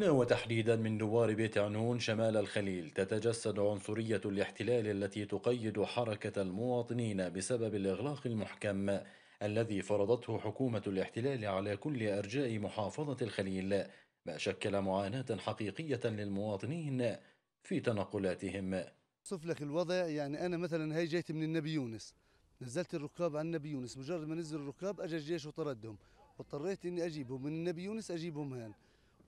وتحديدا من دوار بيت عنون شمال الخليل تتجسد عنصرية الاحتلال التي تقيد حركة المواطنين بسبب الإغلاق المحكم الذي فرضته حكومة الاحتلال على كل أرجاء محافظة الخليل ما شكل معاناة حقيقية للمواطنين في تنقلاتهم أوصف لك الوضع يعني أنا مثلا هي جيت من النبي يونس نزلت الركاب عن النبي يونس مجرد ما نزل الركاب أجى الجيش وطردهم واضطريت إني أجيبهم من النبي يونس أجيبهم هان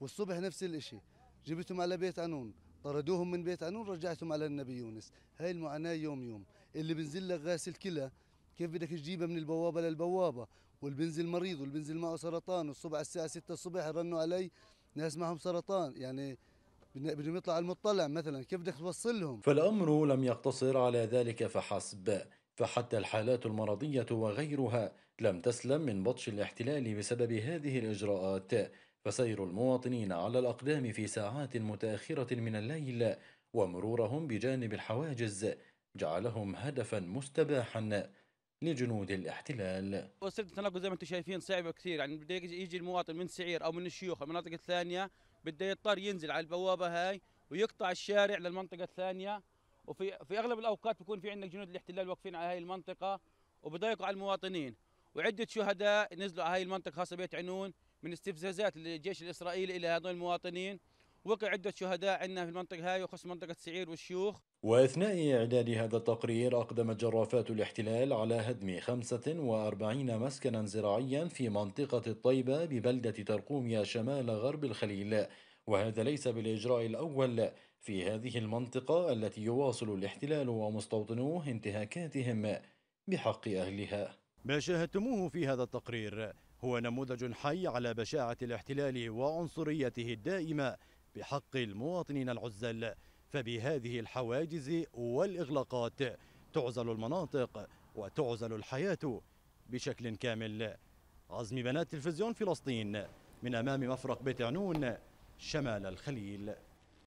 والصبح نفس الشيء جبتهم على بيت عنون طردوهم من بيت عنون رجعتهم على النبي يونس هاي المعاناة يوم يوم اللي بنزل لك غاسل كلى كيف بدك تجيبها من البوابة للبوابة واللي بنزل مريض واللي بنزل معه سرطان والصبح على الساعة 6 الصبح رنوا علي ناس معهم سرطان يعني بدهم يطلع على المطلع مثلا كيف بدك توصلهم فالأمر لم يقتصر على ذلك فحسب فحتى الحالات المرضية وغيرها لم تسلم من بطش الاحتلال بسبب هذه الإجراءات فسير المواطنين على الأقدام في ساعات متأخرة من الليل ومرورهم بجانب الحواجز جعلهم هدفا مستباحا لجنود الاحتلال. وسيله التنقل زي ما انتم شايفين صعبه كثير يعني بده يجي المواطن من سعير او من الشيوخ المناطق الثانيه بده يضطر ينزل على البوابه هاي ويقطع الشارع للمنطقه الثانيه وفي في اغلب الاوقات بيكون في عندك جنود الاحتلال واقفين على هاي المنطقه وبضايقوا على المواطنين وعده شهداء نزلوا على هاي المنطقه خاصه بيت عنون من استفزازات الجيش الإسرائيلي إلى هذول المواطنين وقع عدة شهداء عندنا في المنطقة هاي وخص منطقة سعير والشيوخ وأثناء إعداد هذا التقرير أقدمت جرافات الاحتلال على هدم 45 مسكنا زراعيا في منطقة الطيبة ببلدة ترقوميا شمال غرب الخليل وهذا ليس بالإجراء الأول في هذه المنطقة التي يواصل الاحتلال ومستوطنوه انتهاكاتهم بحق أهلها ما شاهدتموه في هذا التقرير هو نموذج حي على بشاعة الاحتلال وعنصريته الدائمة بحق المواطنين العزل فبهذه الحواجز والإغلاقات تعزل المناطق وتعزل الحياة بشكل كامل عزم بنات تلفزيون فلسطين من أمام مفرق بيت عنون شمال الخليل